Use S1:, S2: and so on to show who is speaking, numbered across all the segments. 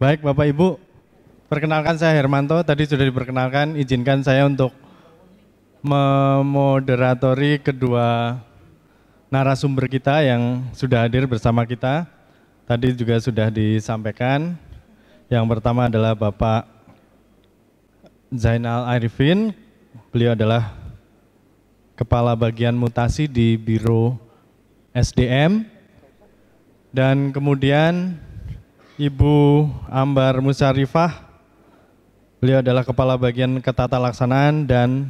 S1: Baik Bapak Ibu, perkenalkan saya Hermanto, tadi sudah diperkenalkan, izinkan saya untuk memoderatori kedua narasumber kita yang sudah hadir bersama kita. Tadi juga sudah disampaikan, yang pertama adalah Bapak Zainal Arifin, beliau adalah Kepala Bagian Mutasi di Biro SDM, dan kemudian Ibu Ambar Musarifah. Beliau adalah Kepala Bagian ketata laksanaan dan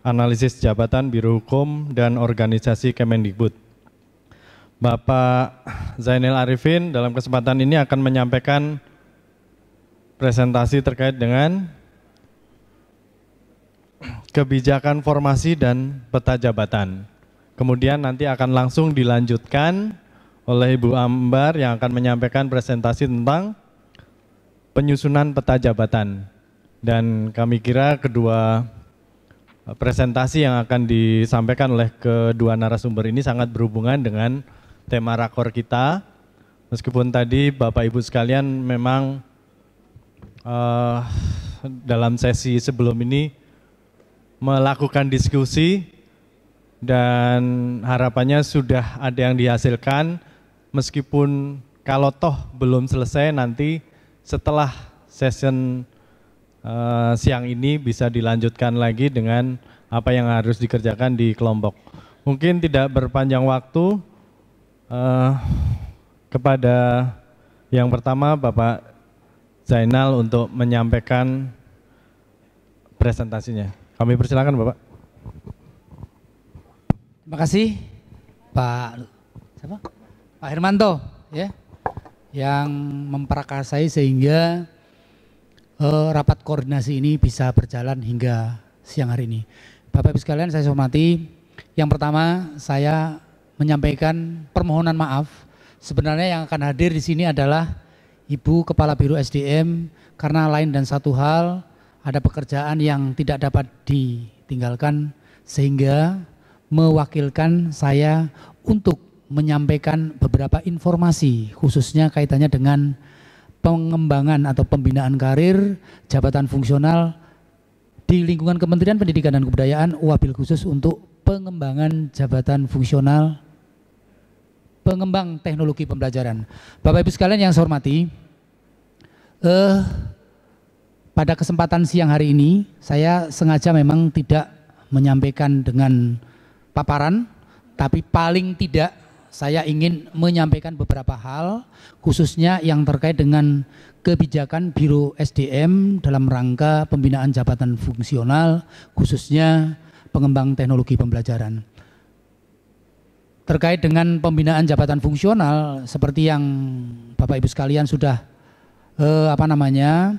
S1: Analisis Jabatan Biro Hukum dan Organisasi Kemendikbud. Bapak Zainal Arifin dalam kesempatan ini akan menyampaikan presentasi terkait dengan kebijakan formasi dan peta jabatan. Kemudian nanti akan langsung dilanjutkan oleh Ibu Ambar yang akan menyampaikan presentasi tentang penyusunan peta jabatan. Dan kami kira kedua presentasi yang akan disampaikan oleh kedua narasumber ini sangat berhubungan dengan tema rakor kita. Meskipun tadi Bapak Ibu sekalian memang uh, dalam sesi sebelum ini melakukan diskusi dan harapannya sudah ada yang dihasilkan meskipun kalau toh belum selesai nanti setelah session uh, siang ini bisa dilanjutkan lagi dengan apa yang harus dikerjakan di kelompok. Mungkin tidak berpanjang waktu uh, kepada yang pertama Bapak Zainal untuk menyampaikan presentasinya. Kami persilakan Bapak. Terima kasih Pak siapa? Pak Hermanto
S2: ya yang memperakasai sehingga uh, rapat koordinasi ini bisa berjalan hingga siang hari ini. Bapak Ibu sekalian saya hormati, yang pertama saya menyampaikan permohonan maaf. Sebenarnya yang akan hadir di sini adalah Ibu Kepala Biro SDM karena lain dan satu hal ada pekerjaan yang tidak dapat ditinggalkan sehingga mewakilkan saya untuk menyampaikan beberapa informasi khususnya kaitannya dengan pengembangan atau pembinaan karir jabatan fungsional di lingkungan Kementerian Pendidikan dan Kebudayaan wabil khusus untuk pengembangan jabatan fungsional pengembang teknologi pembelajaran. Bapak Ibu sekalian yang saya hormati, eh, pada kesempatan siang hari ini saya sengaja memang tidak menyampaikan dengan paparan, tapi paling tidak saya ingin menyampaikan beberapa hal khususnya yang terkait dengan kebijakan Biro SDM dalam rangka pembinaan jabatan fungsional khususnya pengembang teknologi pembelajaran. Terkait dengan pembinaan jabatan fungsional seperti yang Bapak Ibu sekalian sudah eh, apa namanya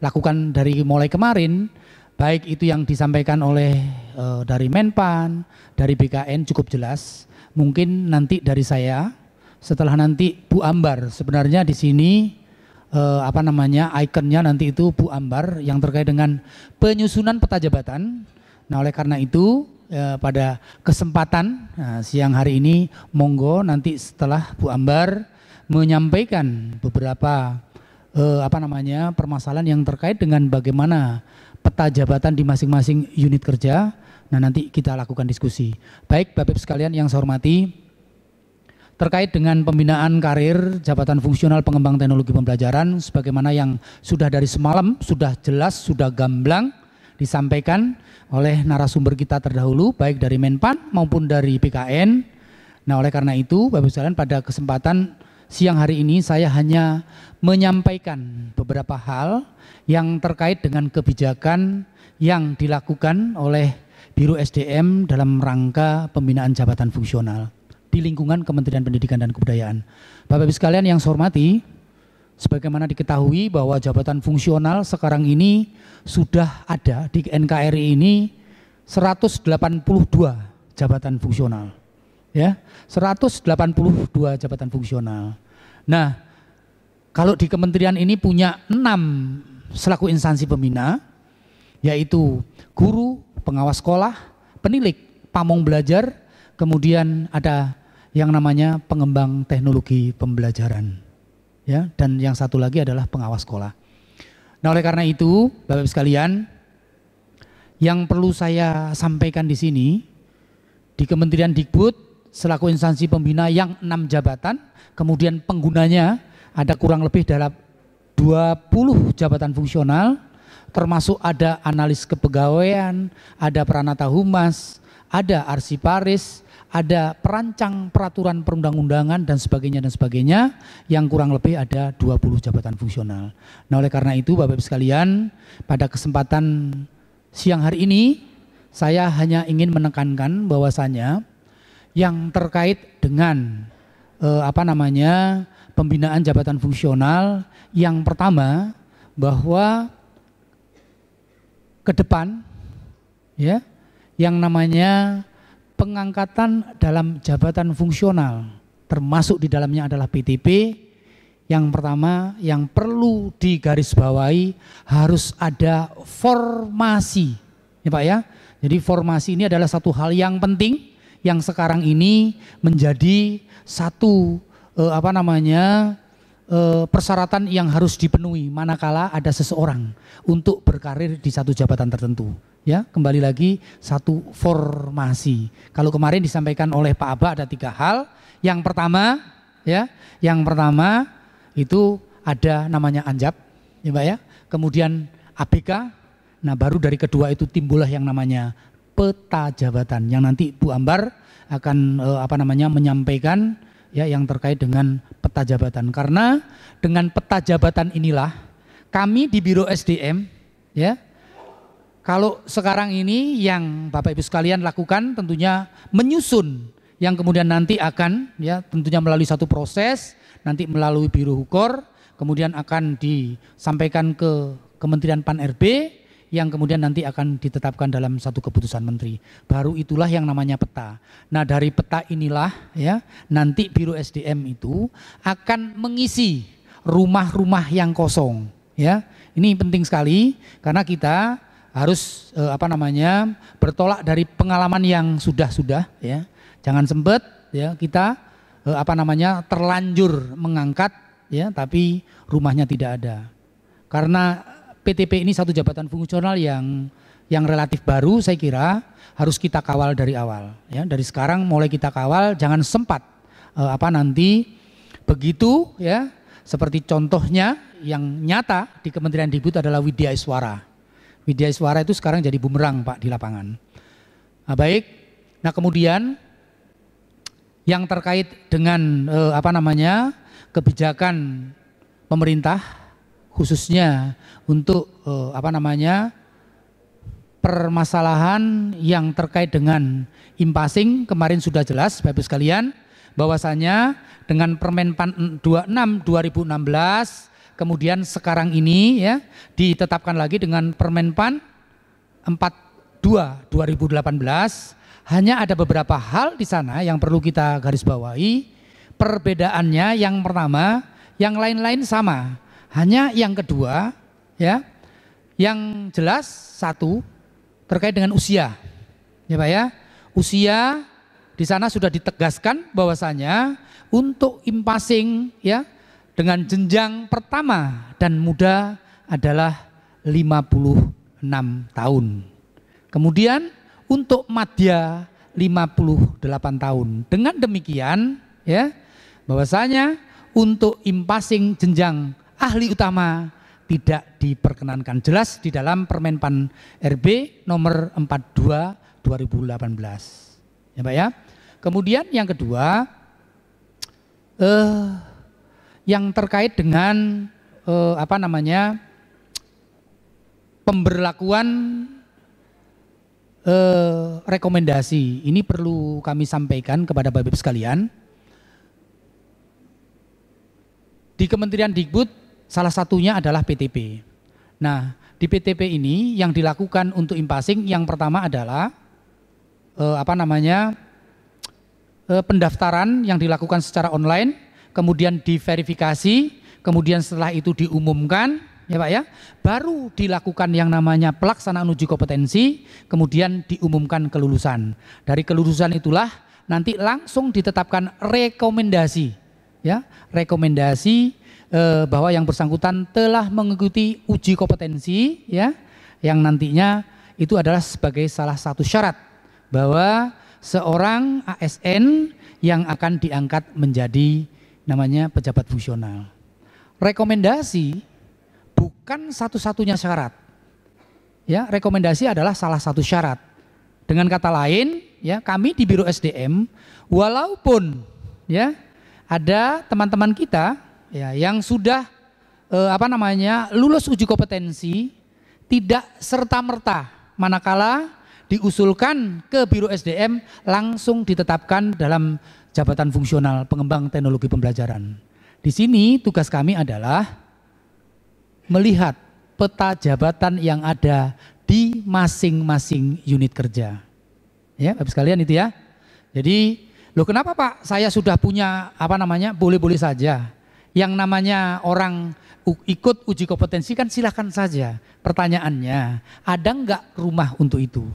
S2: lakukan dari mulai kemarin baik itu yang disampaikan oleh eh, dari Menpan, dari BKN cukup jelas mungkin nanti dari saya setelah nanti Bu Ambar sebenarnya di sini eh, apa namanya ikonnya nanti itu Bu Ambar yang terkait dengan penyusunan peta jabatan. Nah oleh karena itu eh, pada kesempatan nah, siang hari ini monggo nanti setelah Bu Ambar menyampaikan beberapa eh, apa namanya permasalahan yang terkait dengan bagaimana peta jabatan di masing-masing unit kerja Nah nanti kita lakukan diskusi. Baik Bapak ibu sekalian yang saya hormati, terkait dengan pembinaan karir jabatan fungsional pengembang teknologi pembelajaran sebagaimana yang sudah dari semalam sudah jelas sudah gamblang disampaikan oleh narasumber kita terdahulu baik dari Menpan maupun dari PKN. Nah, oleh karena itu Bapak ibu sekalian pada kesempatan siang hari ini saya hanya menyampaikan beberapa hal yang terkait dengan kebijakan yang dilakukan oleh Biro SDM dalam rangka pembinaan jabatan fungsional di lingkungan Kementerian Pendidikan dan Kebudayaan. Bapak Ibu sekalian yang saya hormati, sebagaimana diketahui bahwa jabatan fungsional sekarang ini sudah ada di NKRI ini 182 jabatan fungsional. Ya, 182 jabatan fungsional. Nah, kalau di kementerian ini punya 6 selaku instansi pembina yaitu guru, pengawas sekolah, penilik, pamong belajar, kemudian ada yang namanya pengembang teknologi pembelajaran. Ya, dan yang satu lagi adalah pengawas sekolah. Nah, oleh karena itu, Bapak-Ibu sekalian, yang perlu saya sampaikan di sini di Kementerian Dikbud selaku instansi pembina yang enam jabatan, kemudian penggunanya ada kurang lebih dalam 20 jabatan fungsional, termasuk ada analis kepegawaian, ada peranata Humas, ada arsiparis, ada perancang peraturan perundang-undangan dan sebagainya dan sebagainya yang kurang lebih ada 20 jabatan fungsional. Nah, oleh karena itu Bapak Ibu sekalian, pada kesempatan siang hari ini saya hanya ingin menekankan bahwasanya yang terkait dengan eh, apa namanya? pembinaan jabatan fungsional yang pertama bahwa ke depan ya yang namanya pengangkatan dalam jabatan fungsional termasuk di dalamnya adalah PTP yang pertama yang perlu digarisbawahi harus ada formasi ya Pak ya jadi formasi ini adalah satu hal yang penting yang sekarang ini menjadi satu eh, apa namanya Eh, persyaratan yang harus dipenuhi manakala ada seseorang untuk berkarir di satu jabatan tertentu. Ya, kembali lagi satu formasi. Kalau kemarin disampaikan oleh Pak Aba ada tiga hal. Yang pertama, ya, yang pertama itu ada namanya anjab, ya Pak ya. Kemudian ABK. Nah, baru dari kedua itu timbullah yang namanya peta jabatan yang nanti Bu Ambar akan eh, apa namanya menyampaikan ya yang terkait dengan peta jabatan. Karena dengan peta jabatan inilah kami di Biro SDM ya kalau sekarang ini yang Bapak Ibu sekalian lakukan tentunya menyusun yang kemudian nanti akan ya tentunya melalui satu proses nanti melalui biro hukor kemudian akan disampaikan ke Kementerian Pan RB yang kemudian nanti akan ditetapkan dalam satu keputusan menteri. Baru itulah yang namanya peta. Nah, dari peta inilah ya nanti Biro SDM itu akan mengisi rumah-rumah yang kosong, ya. Ini penting sekali karena kita harus eh, apa namanya? bertolak dari pengalaman yang sudah-sudah ya. Jangan sempet ya kita eh, apa namanya? terlanjur mengangkat ya tapi rumahnya tidak ada. Karena PTP ini satu jabatan fungsional yang yang relatif baru saya kira harus kita kawal dari awal ya dari sekarang mulai kita kawal jangan sempat eh, apa nanti begitu ya seperti contohnya yang nyata di Kementerian Dibut adalah Widya Iswara. Widya Iswara itu sekarang jadi bumerang Pak di lapangan. Nah, baik. Nah, kemudian yang terkait dengan eh, apa namanya? kebijakan pemerintah khususnya untuk eh, apa namanya permasalahan yang terkait dengan impasing kemarin sudah jelas Bapak sekalian bahwasanya dengan Permen 26 2016 kemudian sekarang ini ya ditetapkan lagi dengan Permen Pan 42 2018 hanya ada beberapa hal di sana yang perlu kita garis bawahi perbedaannya yang pertama yang lain-lain sama hanya yang kedua, ya, yang jelas satu terkait dengan usia, ya pak ya. Usia di sana sudah ditegaskan bahwasanya untuk impasing ya dengan jenjang pertama dan muda adalah 56 tahun. Kemudian untuk madya 58 tahun. Dengan demikian ya bahwasanya untuk impasing jenjang ahli utama tidak diperkenankan jelas di dalam Permenpan RB nomor 42 2018. Ya, Pak ya. Kemudian yang kedua eh yang terkait dengan eh, apa namanya? pemberlakuan eh, rekomendasi ini perlu kami sampaikan kepada Bapak Ibu sekalian. Di Kementerian Dikbud Salah satunya adalah PTP. Nah, di PTP ini yang dilakukan untuk impasing yang pertama adalah eh, apa namanya? Eh, pendaftaran yang dilakukan secara online, kemudian diverifikasi, kemudian setelah itu diumumkan, ya Pak ya. Baru dilakukan yang namanya pelaksanaan uji kompetensi, kemudian diumumkan kelulusan. Dari kelulusan itulah nanti langsung ditetapkan rekomendasi ya, rekomendasi Eh, bahwa yang bersangkutan telah mengikuti uji kompetensi ya yang nantinya itu adalah sebagai salah satu syarat bahwa seorang ASN yang akan diangkat menjadi namanya pejabat fungsional. Rekomendasi bukan satu-satunya syarat. Ya, rekomendasi adalah salah satu syarat. Dengan kata lain, ya, kami di Biro SDM walaupun ya ada teman-teman kita ya yang sudah eh, apa namanya lulus uji kompetensi tidak serta merta manakala diusulkan ke Biro SDM langsung ditetapkan dalam jabatan fungsional pengembang teknologi pembelajaran. Di sini tugas kami adalah melihat peta jabatan yang ada di masing-masing unit kerja. Ya, Bapak sekalian itu ya. Jadi, loh kenapa Pak? Saya sudah punya apa namanya? Boleh-boleh saja yang namanya orang ikut uji kompetensi kan silahkan saja. Pertanyaannya, ada nggak rumah untuk itu?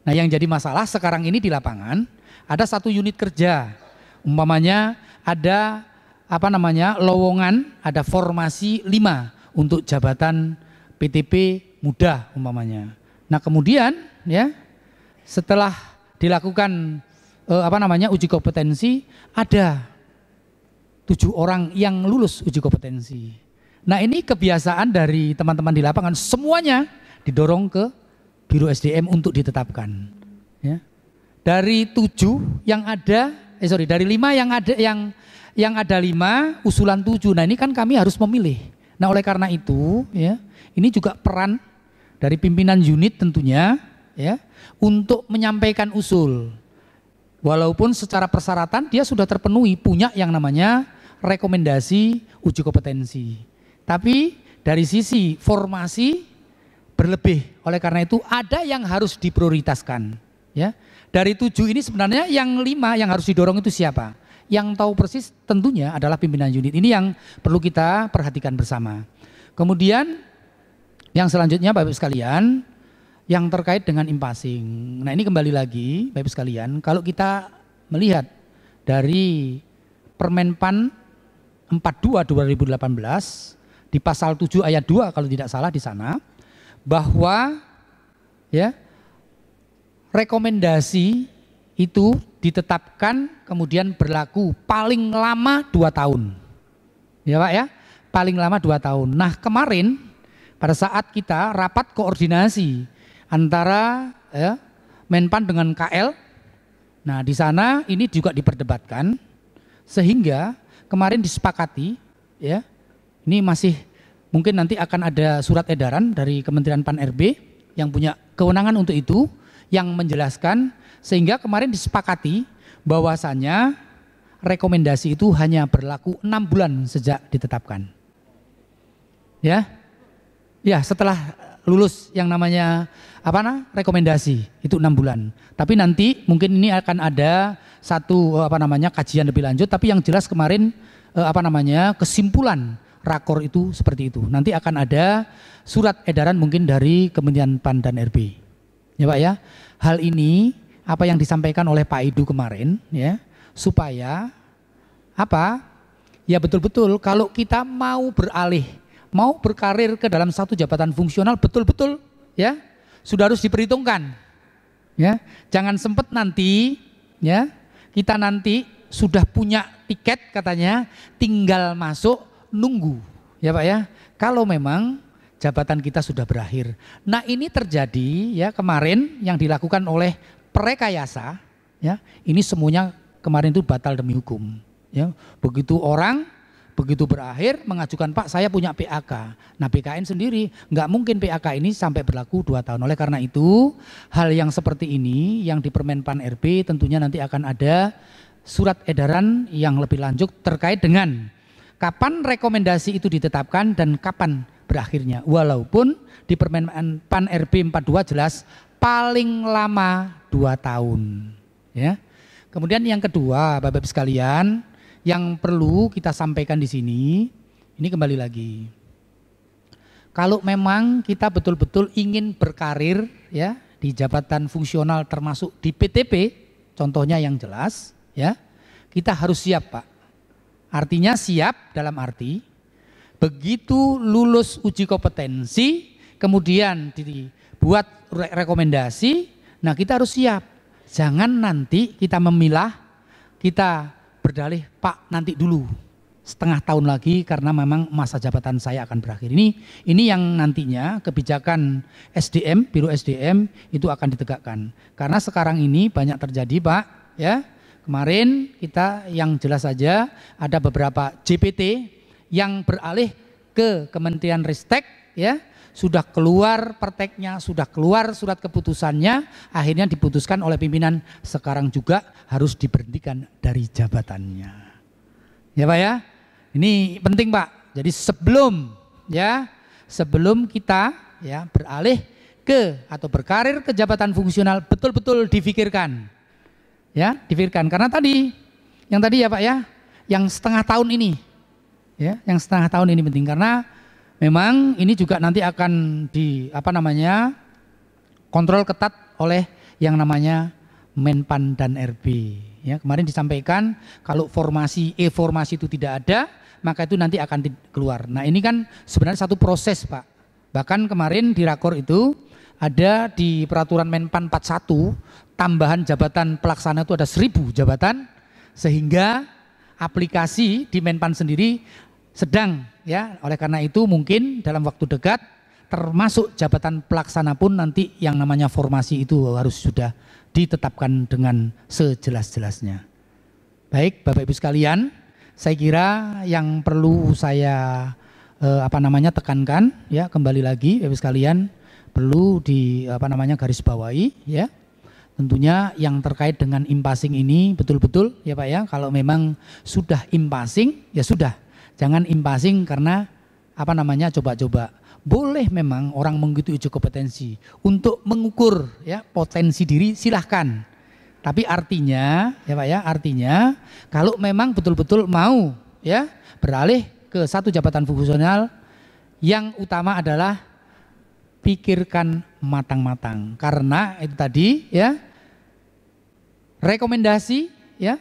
S2: Nah yang jadi masalah sekarang ini di lapangan, ada satu unit kerja. Umpamanya ada apa namanya lowongan, ada formasi lima untuk jabatan PTP muda umpamanya. Nah kemudian ya setelah dilakukan eh, apa namanya uji kompetensi ada tujuh orang yang lulus uji kompetensi. Nah ini kebiasaan dari teman-teman di lapangan semuanya didorong ke Biro SDM untuk ditetapkan. Ya. Dari tujuh yang ada, eh sorry dari lima yang ada yang yang ada lima usulan tujuh. Nah ini kan kami harus memilih. Nah oleh karena itu ya ini juga peran dari pimpinan unit tentunya ya untuk menyampaikan usul walaupun secara persyaratan dia sudah terpenuhi punya yang namanya rekomendasi uji kompetensi. Tapi dari sisi formasi berlebih. Oleh karena itu ada yang harus diprioritaskan. Ya, dari tujuh ini sebenarnya yang lima yang harus didorong itu siapa? Yang tahu persis tentunya adalah pimpinan unit. Ini yang perlu kita perhatikan bersama. Kemudian yang selanjutnya Bapak Ibu sekalian, yang terkait dengan impasing. Nah ini kembali lagi Bapak Ibu sekalian, kalau kita melihat dari Permenpan 42 2018 di pasal 7 ayat 2 kalau tidak salah di sana bahwa ya rekomendasi itu ditetapkan kemudian berlaku paling lama 2 tahun. Ya Pak ya, paling lama 2 tahun. Nah, kemarin pada saat kita rapat koordinasi antara ya, Menpan dengan KL. Nah, di sana ini juga diperdebatkan sehingga kemarin disepakati ya. Ini masih mungkin nanti akan ada surat edaran dari Kementerian Pan RB yang punya kewenangan untuk itu yang menjelaskan sehingga kemarin disepakati bahwasanya rekomendasi itu hanya berlaku enam bulan sejak ditetapkan. Ya. Ya, setelah lulus yang namanya apa nah rekomendasi itu enam bulan. Tapi nanti mungkin ini akan ada satu eh, apa namanya kajian lebih lanjut. Tapi yang jelas kemarin eh, apa namanya kesimpulan rakor itu seperti itu. Nanti akan ada surat edaran mungkin dari Kementerian PAN dan RB. Ya Pak ya. Hal ini apa yang disampaikan oleh Pak Idu kemarin ya supaya apa? Ya betul-betul kalau kita mau beralih, mau berkarir ke dalam satu jabatan fungsional betul-betul ya sudah harus diperhitungkan. Ya, jangan sempat nanti ya kita nanti sudah punya tiket katanya tinggal masuk nunggu ya Pak ya. Kalau memang jabatan kita sudah berakhir. Nah, ini terjadi ya kemarin yang dilakukan oleh Prekayasa ya. Ini semuanya kemarin itu batal demi hukum ya. Begitu orang Begitu berakhir mengajukan Pak saya punya PAK. Nah PKN sendiri nggak mungkin PAK ini sampai berlaku dua tahun. Oleh karena itu hal yang seperti ini yang di Permen Pan RB tentunya nanti akan ada surat edaran yang lebih lanjut terkait dengan kapan rekomendasi itu ditetapkan dan kapan berakhirnya. Walaupun di Permen Pan RB 42 jelas paling lama dua tahun. Ya. Kemudian yang kedua, bapak ibu sekalian, yang perlu kita sampaikan di sini, ini kembali lagi. Kalau memang kita betul-betul ingin berkarir ya di jabatan fungsional termasuk di PTP, contohnya yang jelas ya, kita harus siap Pak. Artinya siap dalam arti begitu lulus uji kompetensi, kemudian dibuat rekomendasi, nah kita harus siap. Jangan nanti kita memilah, kita berdalih, Pak nanti dulu setengah tahun lagi karena memang masa jabatan saya akan berakhir. Ini ini yang nantinya kebijakan SDM, Biro SDM itu akan ditegakkan. Karena sekarang ini banyak terjadi, Pak, ya. Kemarin kita yang jelas saja ada beberapa JPT yang beralih ke Kementerian Ristek ya sudah keluar perteknya, sudah keluar surat keputusannya, akhirnya diputuskan oleh pimpinan sekarang juga harus diberhentikan dari jabatannya. Ya Pak ya, ini penting Pak. Jadi sebelum ya, sebelum kita ya beralih ke atau berkarir ke jabatan fungsional betul-betul difikirkan. Ya, difikirkan karena tadi yang tadi ya Pak ya, yang setengah tahun ini ya, yang setengah tahun ini penting karena Memang ini juga nanti akan di apa namanya kontrol ketat oleh yang namanya Menpan dan RB. Ya, kemarin disampaikan kalau formasi e-formasi itu tidak ada, maka itu nanti akan keluar. Nah, ini kan sebenarnya satu proses, Pak. Bahkan kemarin di rakor itu ada di peraturan Menpan 41 tambahan jabatan pelaksana itu ada 1000 jabatan sehingga aplikasi di Menpan sendiri sedang ya oleh karena itu mungkin dalam waktu dekat termasuk jabatan pelaksana pun nanti yang namanya formasi itu harus sudah ditetapkan dengan sejelas-jelasnya. Baik, Bapak Ibu sekalian, saya kira yang perlu saya eh, apa namanya tekankan ya kembali lagi Bapak Ibu sekalian perlu di apa namanya garis bawahi ya tentunya yang terkait dengan impasing ini betul-betul ya Pak ya kalau memang sudah impasing ya sudah Jangan impasing karena apa namanya coba-coba. Boleh memang orang mengikuti uji kompetensi untuk mengukur ya potensi diri silahkan. Tapi artinya ya Pak ya, artinya kalau memang betul-betul mau ya beralih ke satu jabatan fungsional yang utama adalah pikirkan matang-matang karena itu tadi ya rekomendasi ya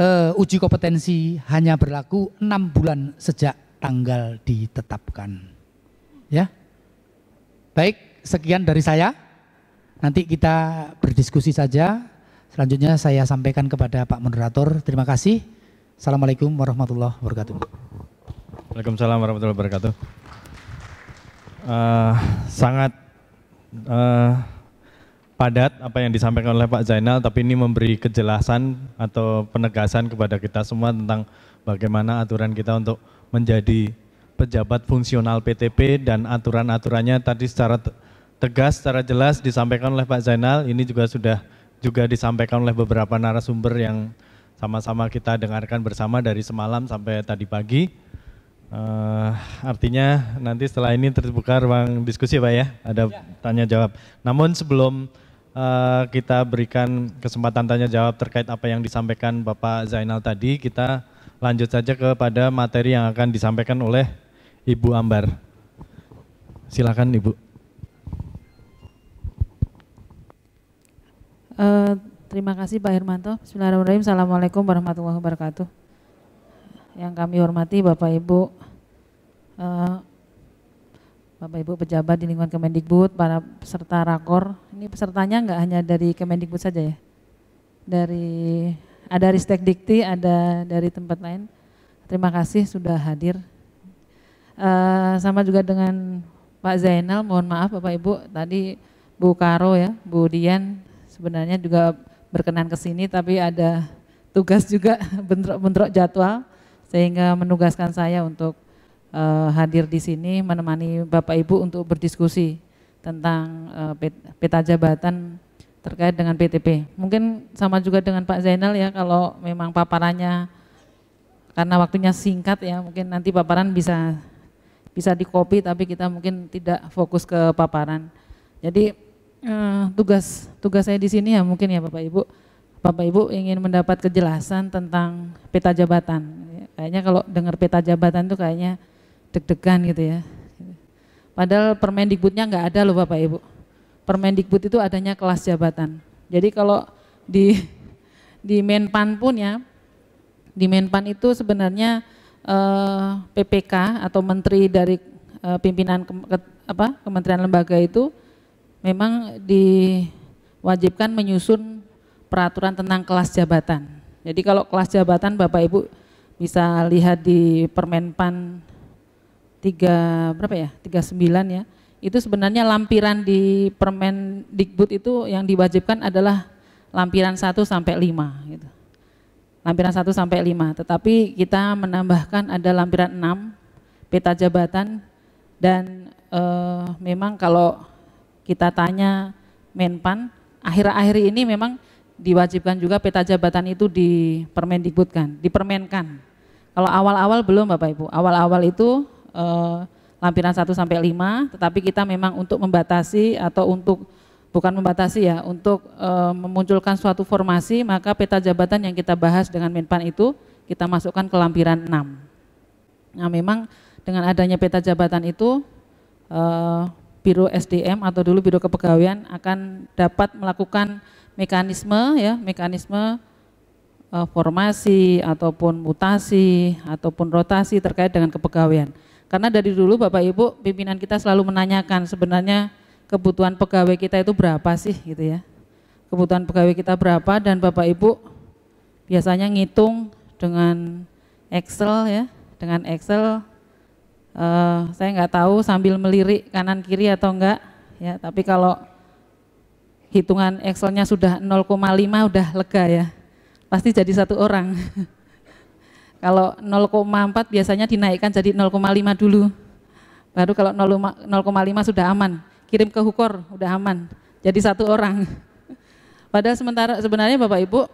S2: uh, uji kompetensi hanya berlaku enam bulan sejak tanggal ditetapkan. Ya. Baik, sekian dari saya. Nanti kita berdiskusi saja. Selanjutnya saya sampaikan kepada Pak Moderator. Terima kasih. Assalamualaikum
S1: warahmatullahi wabarakatuh. Waalaikumsalam warahmatullahi wabarakatuh. Uh, sangat uh, padat apa yang disampaikan oleh Pak Zainal, tapi ini memberi kejelasan atau penegasan kepada kita semua tentang bagaimana aturan kita untuk menjadi pejabat fungsional PTP dan aturan-aturannya tadi secara tegas, secara jelas disampaikan oleh Pak Zainal, ini juga sudah juga disampaikan oleh beberapa narasumber yang sama-sama kita dengarkan bersama dari semalam sampai tadi pagi. Uh, artinya nanti setelah ini terbuka ruang diskusi Pak ya, ada ya. tanya jawab. Namun sebelum Eh, kita berikan kesempatan tanya jawab terkait apa yang disampaikan Bapak Zainal tadi. Kita lanjut saja kepada materi yang akan disampaikan oleh Ibu Ambar. Silakan Ibu.
S3: Uh, terima kasih Pak Hermanto. Bismillahirrahmanirrahim. Assalamualaikum warahmatullahi wabarakatuh. Yang kami hormati Bapak Ibu, uh, Bapak Ibu pejabat di lingkungan Kemendikbud, para peserta rakor. Ini pesertanya enggak hanya dari Kemendikbud saja ya? Dari ada Ristek Dikti, ada dari tempat lain. Terima kasih sudah hadir. Uh, sama juga dengan Pak Zainal, mohon maaf Bapak Ibu, tadi Bu Karo ya, Bu Dian sebenarnya juga berkenan ke sini tapi ada tugas juga bentrok-bentrok jadwal sehingga menugaskan saya untuk uh, hadir di sini menemani Bapak Ibu untuk berdiskusi tentang uh, peta jabatan terkait dengan PTP. Mungkin sama juga dengan Pak Zainal ya kalau memang paparannya karena waktunya singkat ya mungkin nanti paparan bisa bisa dikopi tapi kita mungkin tidak fokus ke paparan. Jadi uh, tugas tugas saya di sini ya mungkin ya Bapak Ibu Bapak Ibu ingin mendapat kejelasan tentang peta jabatan. Kayaknya kalau dengar peta jabatan tuh kayaknya deg-degan gitu ya. Padahal Permendikbudnya nggak ada loh Bapak Ibu. Permendikbud itu adanya kelas jabatan. Jadi kalau di di Menpan pun ya, di Menpan itu sebenarnya eh, PPK atau menteri dari eh, pimpinan ke, ke, apa kementerian lembaga itu memang diwajibkan menyusun peraturan tentang kelas jabatan. Jadi kalau kelas jabatan Bapak Ibu bisa lihat di Permenpan tiga berapa ya? tiga sembilan ya. Itu sebenarnya lampiran di Permen Dikbud itu yang diwajibkan adalah lampiran satu sampai lima gitu. Lampiran satu sampai lima tetapi kita menambahkan ada lampiran enam peta jabatan dan e, memang kalau kita tanya Menpan akhir-akhir ini memang diwajibkan juga peta jabatan itu di permen dikbudkan dipermenkan. Kalau awal-awal belum Bapak Ibu, awal-awal itu uh, lampiran 1 sampai 5, tetapi kita memang untuk membatasi atau untuk bukan membatasi ya, untuk e, memunculkan suatu formasi, maka peta jabatan yang kita bahas dengan Menpan itu kita masukkan ke lampiran 6. Nah, memang dengan adanya peta jabatan itu e, Biro SDM atau dulu Biro Kepegawaian akan dapat melakukan mekanisme ya, mekanisme e, formasi ataupun mutasi ataupun rotasi terkait dengan kepegawaian. Karena dari dulu Bapak Ibu pimpinan kita selalu menanyakan sebenarnya kebutuhan pegawai kita itu berapa sih gitu ya. Kebutuhan pegawai kita berapa dan Bapak Ibu biasanya ngitung dengan Excel ya, dengan Excel uh, saya nggak tahu sambil melirik kanan kiri atau enggak ya, tapi kalau hitungan Excelnya sudah 0,5 udah lega ya, pasti jadi satu orang. Kalau 0,4 biasanya dinaikkan jadi 0,5 dulu. Baru kalau 0,5 sudah aman. Kirim ke Hukor, sudah aman. Jadi satu orang. Padahal sementara sebenarnya Bapak Ibu,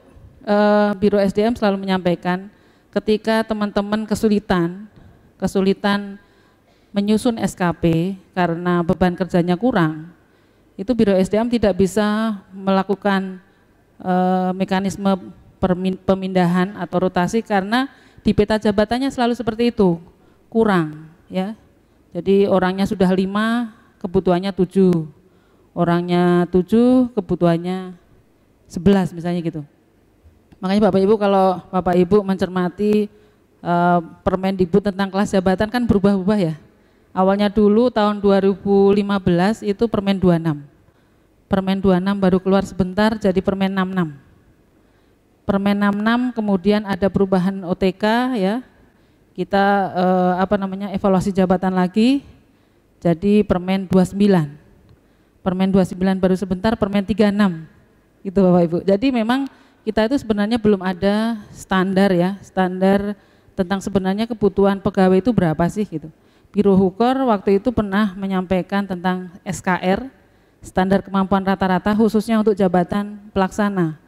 S3: eh, Biro SDM selalu menyampaikan ketika teman-teman kesulitan, kesulitan menyusun SKP karena beban kerjanya kurang, itu Biro SDM tidak bisa melakukan eh, mekanisme pemindahan atau rotasi karena di peta jabatannya selalu seperti itu, kurang ya. Jadi orangnya sudah lima, kebutuhannya tujuh. Orangnya tujuh, kebutuhannya sebelas misalnya gitu. Makanya Bapak Ibu kalau Bapak Ibu mencermati uh, eh, Permendikbud tentang kelas jabatan kan berubah-ubah ya. Awalnya dulu tahun 2015 itu Permen 26. Permen 26 baru keluar sebentar jadi Permen 66. Permen 66 kemudian ada perubahan OTK ya. Kita eh, apa namanya evaluasi jabatan lagi. Jadi Permen 29. Permen 29 baru sebentar, Permen 36. Gitu Bapak Ibu. Jadi memang kita itu sebenarnya belum ada standar ya, standar tentang sebenarnya kebutuhan pegawai itu berapa sih gitu. Biro Hukor waktu itu pernah menyampaikan tentang SKR, standar kemampuan rata-rata khususnya untuk jabatan pelaksana.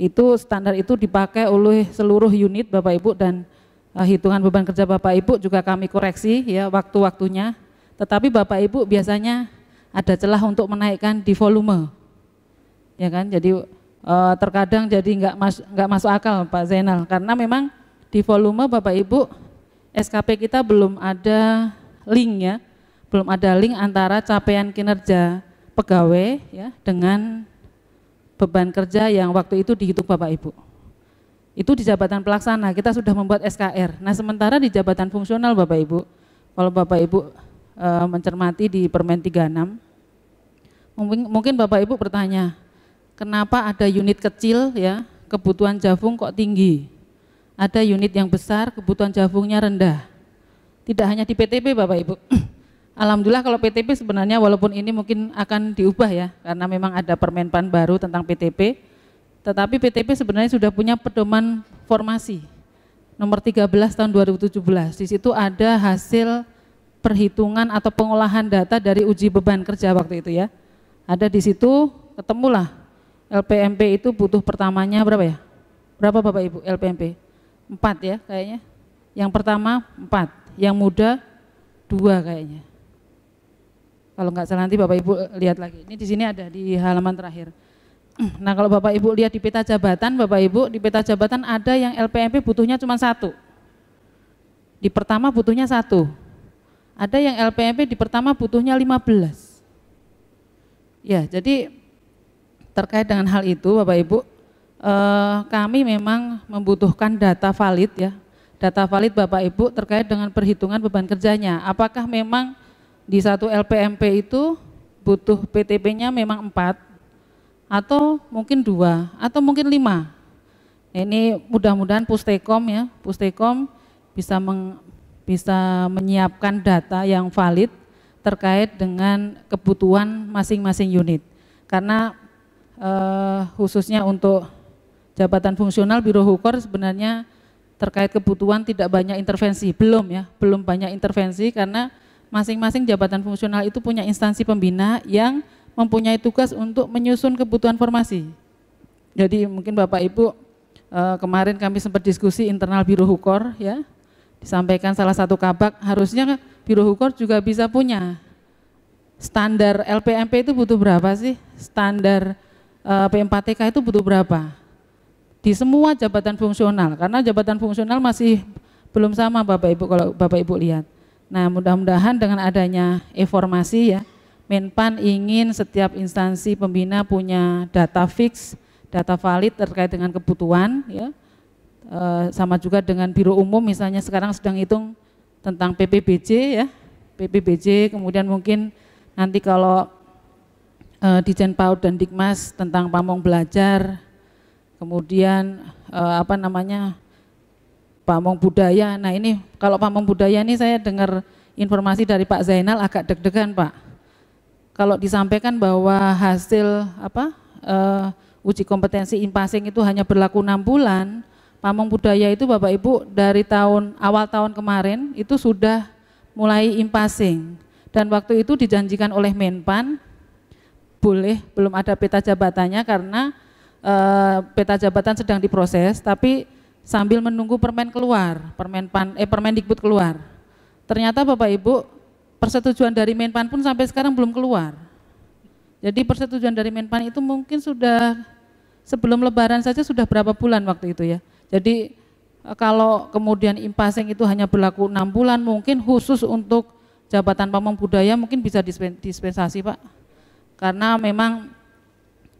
S3: Itu standar itu dipakai oleh seluruh unit Bapak Ibu dan uh, hitungan beban kerja Bapak Ibu juga kami koreksi ya waktu-waktunya. Tetapi Bapak Ibu biasanya ada celah untuk menaikkan di volume. Ya kan? Jadi uh, terkadang jadi enggak mas, nggak masuk akal Pak Zainal karena memang di volume Bapak Ibu SKP kita belum ada link ya belum ada link antara capaian kinerja pegawai ya dengan beban kerja yang waktu itu dihitung Bapak Ibu. Itu di jabatan pelaksana, kita sudah membuat SKR. Nah sementara di jabatan fungsional Bapak Ibu, kalau Bapak Ibu e, mencermati di Permen 36, mungkin, mungkin Bapak Ibu bertanya, kenapa ada unit kecil ya, kebutuhan jafung kok tinggi? Ada unit yang besar, kebutuhan jafungnya rendah. Tidak hanya di PTB Bapak Ibu, Alhamdulillah kalau PTP sebenarnya walaupun ini mungkin akan diubah ya karena memang ada permenpan baru tentang PTP. Tetapi PTP sebenarnya sudah punya pedoman formasi nomor 13 tahun 2017. Di situ ada hasil perhitungan atau pengolahan data dari uji beban kerja waktu itu ya. Ada di situ ketemulah LPMP itu butuh pertamanya berapa ya? Berapa Bapak Ibu LPMP? Empat ya kayaknya. Yang pertama empat, yang muda dua kayaknya kalau nggak salah nanti Bapak Ibu lihat lagi. Ini di sini ada di halaman terakhir. Nah kalau Bapak Ibu lihat di peta jabatan, Bapak Ibu di peta jabatan ada yang LPMP butuhnya cuma satu. Di pertama butuhnya satu. Ada yang LPMP di pertama butuhnya 15. Ya jadi terkait dengan hal itu Bapak Ibu, eh, kami memang membutuhkan data valid ya. Data valid Bapak Ibu terkait dengan perhitungan beban kerjanya. Apakah memang di satu LPMP itu butuh PTP-nya memang empat atau mungkin dua atau mungkin lima. Ini mudah-mudahan Pustekom ya, Pustekom bisa meng, bisa menyiapkan data yang valid terkait dengan kebutuhan masing-masing unit. Karena eh, khususnya untuk jabatan fungsional Biro Hukor sebenarnya terkait kebutuhan tidak banyak intervensi, belum ya, belum banyak intervensi karena masing-masing jabatan fungsional itu punya instansi pembina yang mempunyai tugas untuk menyusun kebutuhan formasi. Jadi mungkin Bapak Ibu eh, kemarin kami sempat diskusi internal Biro Hukor ya, disampaikan salah satu kabak harusnya Biro Hukor juga bisa punya standar LPMP itu butuh berapa sih? Standar eh, P4TK itu butuh berapa? Di semua jabatan fungsional karena jabatan fungsional masih belum sama Bapak Ibu kalau Bapak Ibu lihat. Nah, mudah-mudahan dengan adanya informasi ya, Menpan ingin setiap instansi pembina punya data fix, data valid terkait dengan kebutuhan ya. E, sama juga dengan Biro Umum misalnya sekarang sedang hitung tentang PPBJ ya. PPBJ kemudian mungkin nanti kalau e, Dijen PAUD dan Dikmas tentang pamong belajar kemudian e, apa namanya pamong budaya. Nah ini kalau pamong budaya ini saya dengar informasi dari Pak Zainal agak deg-degan Pak. Kalau disampaikan bahwa hasil apa uh, uji kompetensi impasing itu hanya berlaku enam bulan, pamong budaya itu Bapak Ibu dari tahun awal tahun kemarin itu sudah mulai impasing dan waktu itu dijanjikan oleh Menpan boleh belum ada peta jabatannya karena uh, peta jabatan sedang diproses tapi sambil menunggu permen keluar, permen pan, eh permen dikbud keluar. Ternyata Bapak Ibu persetujuan dari Menpan pun sampai sekarang belum keluar. Jadi persetujuan dari Menpan itu mungkin sudah sebelum Lebaran saja sudah berapa bulan waktu itu ya. Jadi eh, kalau kemudian impasing itu hanya berlaku enam bulan, mungkin khusus untuk jabatan pamong budaya mungkin bisa dispensasi Pak. Karena memang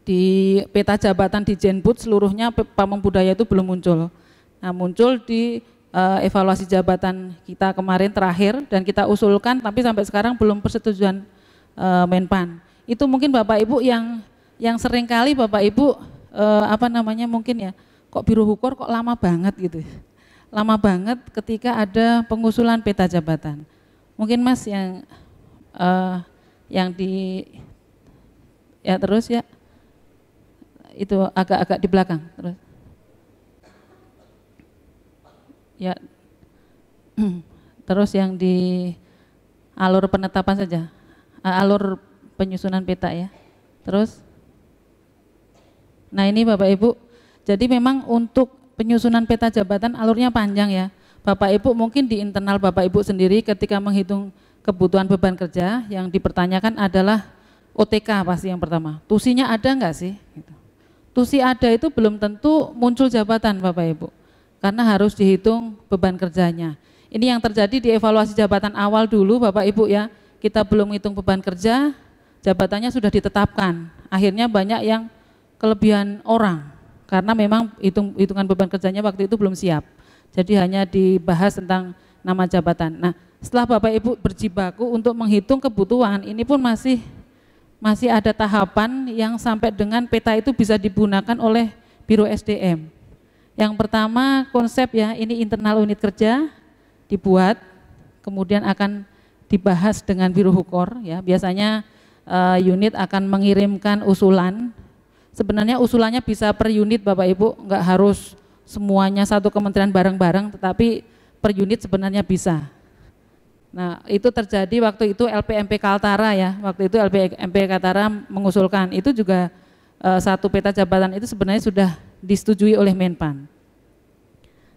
S3: di peta jabatan di Jenbud seluruhnya pamong budaya itu belum muncul. Nah, muncul di uh, evaluasi jabatan kita kemarin terakhir dan kita usulkan tapi sampai sekarang belum persetujuan uh, Menpan. Itu mungkin Bapak Ibu yang yang sering kali Bapak Ibu uh, apa namanya mungkin ya kok biru hukur kok lama banget gitu. Lama banget ketika ada pengusulan peta jabatan. Mungkin Mas yang uh, yang di ya terus ya itu agak-agak di belakang terus. Ya. Terus yang di alur penetapan saja. Alur penyusunan peta ya. Terus Nah, ini Bapak Ibu. Jadi memang untuk penyusunan peta jabatan alurnya panjang ya. Bapak Ibu mungkin di internal Bapak Ibu sendiri ketika menghitung kebutuhan beban kerja yang dipertanyakan adalah OTK pasti yang pertama. Tusinya ada enggak sih? Gitu. Tusi ada itu belum tentu muncul jabatan Bapak Ibu karena harus dihitung beban kerjanya. Ini yang terjadi di evaluasi jabatan awal dulu Bapak Ibu ya, kita belum hitung beban kerja, jabatannya sudah ditetapkan. Akhirnya banyak yang kelebihan orang karena memang hitung hitungan beban kerjanya waktu itu belum siap. Jadi hanya dibahas tentang nama jabatan. Nah, setelah Bapak Ibu berjibaku untuk menghitung kebutuhan, ini pun masih masih ada tahapan yang sampai dengan peta itu bisa digunakan oleh Biro SDM. Yang pertama konsep ya, ini internal unit kerja dibuat, kemudian akan dibahas dengan biro hukor ya. Biasanya uh, unit akan mengirimkan usulan. Sebenarnya usulannya bisa per unit Bapak Ibu, enggak harus semuanya satu kementerian bareng-bareng, tetapi per unit sebenarnya bisa. Nah, itu terjadi waktu itu LPMP Kaltara ya. Waktu itu LPMP Kaltara mengusulkan itu juga eh, satu peta jabatan itu sebenarnya sudah disetujui oleh Menpan.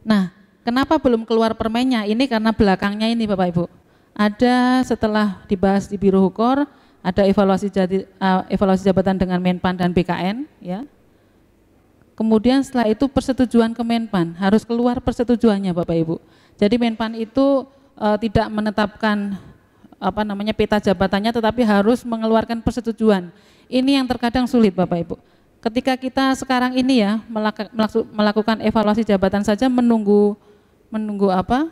S3: Nah, kenapa belum keluar permennya? Ini karena belakangnya ini Bapak Ibu. Ada setelah dibahas di Biro Hukor, ada evaluasi jati, uh, evaluasi jabatan dengan Menpan dan BKN, ya. Kemudian setelah itu persetujuan ke Menpan, harus keluar persetujuannya Bapak Ibu. Jadi Menpan itu uh, tidak menetapkan apa namanya peta jabatannya tetapi harus mengeluarkan persetujuan. Ini yang terkadang sulit Bapak Ibu ketika kita sekarang ini ya melakukan evaluasi jabatan saja menunggu menunggu apa?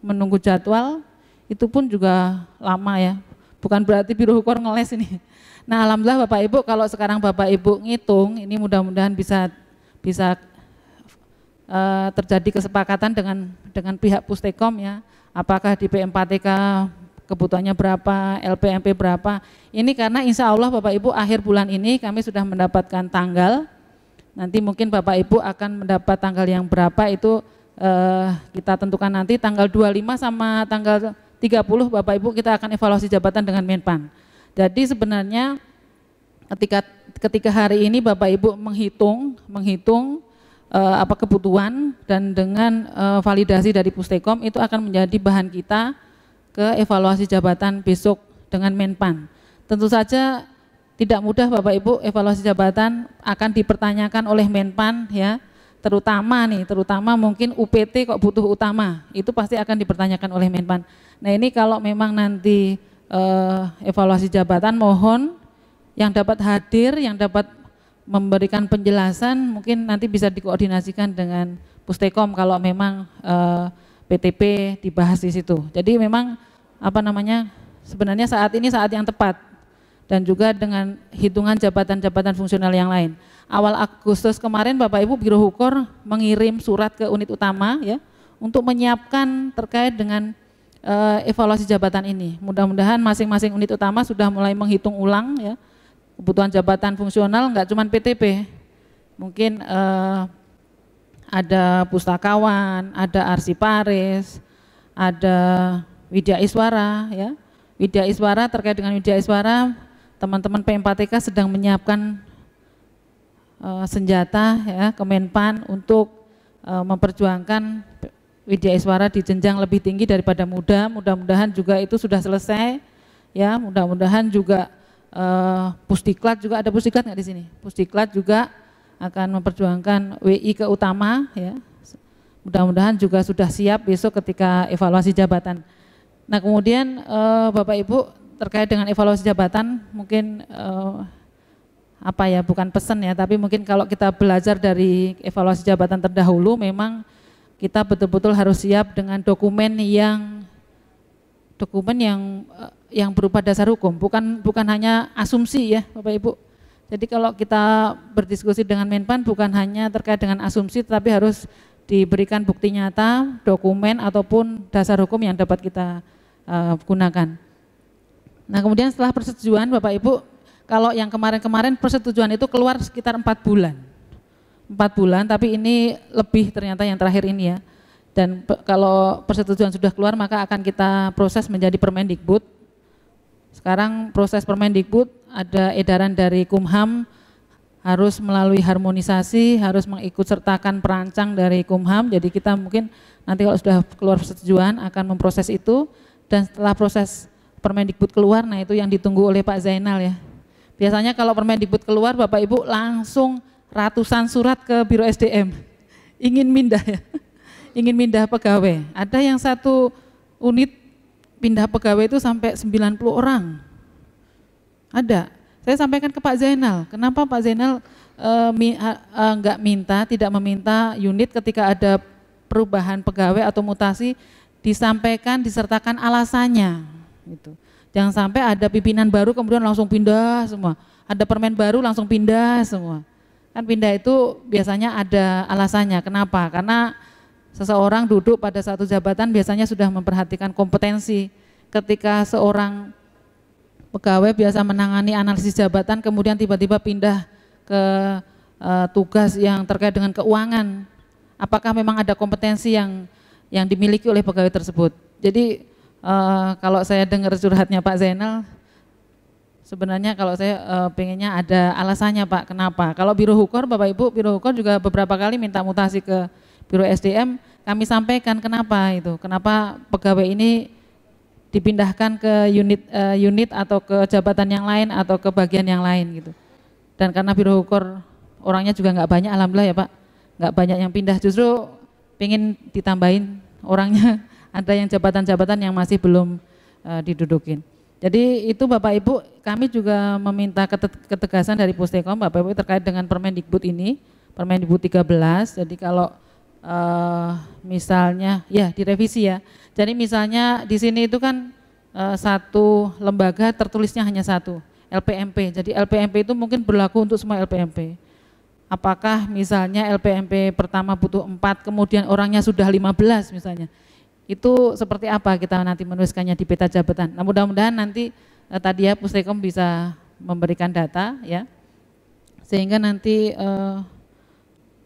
S3: Menunggu jadwal itu pun juga lama ya. Bukan berarti biru hukum ngeles ini. Nah, alhamdulillah Bapak Ibu kalau sekarang Bapak Ibu ngitung ini mudah-mudahan bisa bisa uh, terjadi kesepakatan dengan dengan pihak Pustekom ya. Apakah di PM4TK kebutuhannya berapa, LPMP berapa. Ini karena insya Allah Bapak Ibu akhir bulan ini kami sudah mendapatkan tanggal. Nanti mungkin Bapak Ibu akan mendapat tanggal yang berapa itu eh, kita tentukan nanti tanggal 25 sama tanggal 30 Bapak Ibu kita akan evaluasi jabatan dengan Menpan. Jadi sebenarnya ketika ketika hari ini Bapak Ibu menghitung menghitung eh, apa kebutuhan dan dengan eh, validasi dari Pustekom itu akan menjadi bahan kita ke evaluasi jabatan besok dengan Menpan. Tentu saja tidak mudah Bapak Ibu evaluasi jabatan akan dipertanyakan oleh Menpan ya terutama nih terutama mungkin UPT kok butuh utama itu pasti akan dipertanyakan oleh Menpan. Nah ini kalau memang nanti eh, evaluasi jabatan mohon yang dapat hadir yang dapat memberikan penjelasan mungkin nanti bisa dikoordinasikan dengan Pustekom kalau memang eh, PTP dibahas di situ. Jadi memang apa namanya sebenarnya saat ini saat yang tepat dan juga dengan hitungan jabatan-jabatan fungsional yang lain. Awal Agustus kemarin Bapak Ibu Biro Hukum mengirim surat ke unit utama ya untuk menyiapkan terkait dengan uh, evaluasi jabatan ini. Mudah-mudahan masing-masing unit utama sudah mulai menghitung ulang ya kebutuhan jabatan fungsional nggak cuma PTP. Mungkin uh, ada pustakawan, ada arsiparis, ada Widya Iswara ya. Widya Iswara terkait dengan Widya Iswara, teman-teman P4TK sedang menyiapkan uh, senjata ya Kemenpan untuk uh, memperjuangkan Widya Iswara di jenjang lebih tinggi daripada muda. Mudah-mudahan juga itu sudah selesai ya. Mudah-mudahan juga uh, Pusdiklat juga ada Pusdiklat nggak di sini? Pusdiklat juga akan memperjuangkan WI ke utama ya. Mudah-mudahan juga sudah siap besok ketika evaluasi jabatan. Nah kemudian uh, Bapak Ibu terkait dengan evaluasi jabatan mungkin uh, apa ya bukan pesan ya tapi mungkin kalau kita belajar dari evaluasi jabatan terdahulu memang kita betul-betul harus siap dengan dokumen yang dokumen yang eh, yang berupa dasar hukum bukan bukan hanya asumsi ya Bapak Ibu jadi kalau kita berdiskusi dengan Menpan bukan hanya terkait dengan asumsi tapi harus diberikan bukti nyata, dokumen ataupun dasar hukum yang dapat kita uh, gunakan. Nah kemudian setelah persetujuan Bapak Ibu, kalau yang kemarin-kemarin persetujuan itu keluar sekitar empat bulan. empat bulan, tapi ini lebih ternyata yang terakhir ini ya. Dan kalau persetujuan sudah keluar maka akan kita proses menjadi Permendikbud sekarang proses Permendikbud ada edaran dari Kumham harus melalui harmonisasi, harus mengikutsertakan perancang dari Kumham. Jadi kita mungkin nanti kalau sudah keluar persetujuan akan memproses itu dan setelah proses Permendikbud keluar, nah itu yang ditunggu oleh Pak Zainal ya. Biasanya kalau Permendikbud keluar Bapak Ibu langsung ratusan surat ke Biro SDM. Ingin pindah ya. Ingin pindah pegawai. Ada yang satu unit pindah pegawai itu sampai 90 orang. Ada. Saya sampaikan ke Pak Zainal, kenapa Pak Zainal uh, uh, minta, tidak meminta unit ketika ada perubahan pegawai atau mutasi disampaikan, disertakan alasannya. Gitu. Jangan sampai ada pimpinan baru kemudian langsung pindah semua. Ada permen baru langsung pindah semua. Kan pindah itu biasanya ada alasannya. Kenapa? Karena Seseorang duduk pada satu jabatan biasanya sudah memperhatikan kompetensi. Ketika seorang pegawai biasa menangani analisis jabatan kemudian tiba-tiba pindah ke uh, tugas yang terkait dengan keuangan, apakah memang ada kompetensi yang yang dimiliki oleh pegawai tersebut? Jadi uh, kalau saya dengar curhatnya Pak Zainal, sebenarnya kalau saya e, pengennya ada alasannya Pak, kenapa? Kalau biro hukor, Bapak Ibu, biro hukor juga beberapa kali minta mutasi ke Biro SDM kami sampaikan kenapa itu, kenapa pegawai ini dipindahkan ke unit uh, unit atau ke jabatan yang lain atau ke bagian yang lain gitu. Dan karena Biro Hukum orangnya juga nggak banyak, alhamdulillah ya Pak, nggak banyak yang pindah, justru pengen ditambahin orangnya, ada yang jabatan-jabatan yang masih belum uh, didudukin. Jadi itu Bapak Ibu kami juga meminta ketegasan dari Pustekom Bapak Ibu terkait dengan Permendikbud ini, Permendikbud 13. Jadi kalau uh, misalnya ya direvisi ya. Jadi misalnya di sini itu kan uh, satu lembaga tertulisnya hanya satu LPMP. Jadi LPMP itu mungkin berlaku untuk semua LPMP. Apakah misalnya LPMP pertama butuh empat, kemudian orangnya sudah 15 misalnya. Itu seperti apa kita nanti menuliskannya di peta jabatan. Nah mudah-mudahan nanti eh, tadi ya Pusrekom bisa memberikan data ya. Sehingga nanti eh,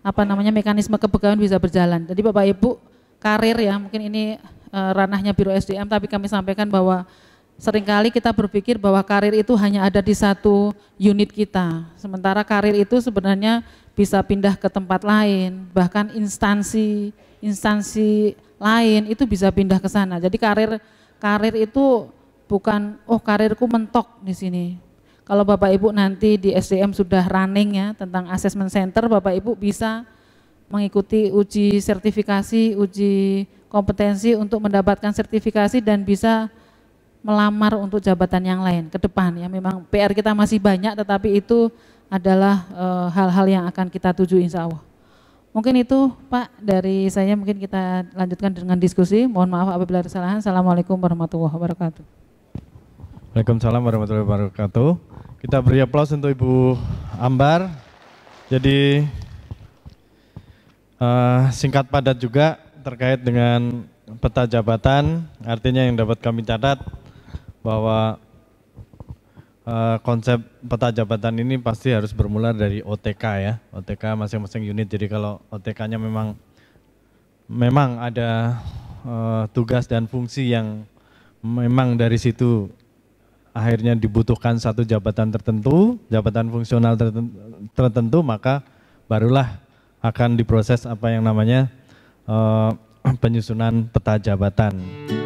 S3: apa namanya mekanisme kepegawaian bisa berjalan. Jadi Bapak Ibu karir ya mungkin ini eh, ranahnya Biro SDM tapi kami sampaikan bahwa seringkali kita berpikir bahwa karir itu hanya ada di satu unit kita. Sementara karir itu sebenarnya bisa pindah ke tempat lain, bahkan instansi instansi lain itu bisa pindah ke sana. Jadi karir karir itu bukan oh karirku mentok di sini. Kalau Bapak Ibu nanti di SDM sudah running ya tentang assessment center, Bapak Ibu bisa mengikuti uji sertifikasi, uji kompetensi untuk mendapatkan sertifikasi dan bisa melamar untuk jabatan yang lain ke depan ya memang PR kita masih banyak tetapi itu adalah eh, hal-hal e, yang akan kita tuju insya Allah. Mungkin itu Pak dari saya mungkin kita lanjutkan dengan diskusi. Mohon maaf apabila ada kesalahan. Assalamualaikum warahmatullahi wabarakatuh.
S1: Waalaikumsalam warahmatullahi wabarakatuh. Kita beri aplaus untuk Ibu Ambar. Jadi uh, singkat padat juga terkait dengan peta jabatan. Artinya yang dapat kami catat bahwa uh, konsep peta jabatan ini pasti harus bermula dari OTK ya. OTK masing-masing unit. Jadi kalau OTK-nya memang memang ada uh, tugas dan fungsi yang memang dari situ akhirnya dibutuhkan satu jabatan tertentu, jabatan fungsional tertentu, maka barulah akan diproses apa yang namanya uh, penyusunan peta jabatan.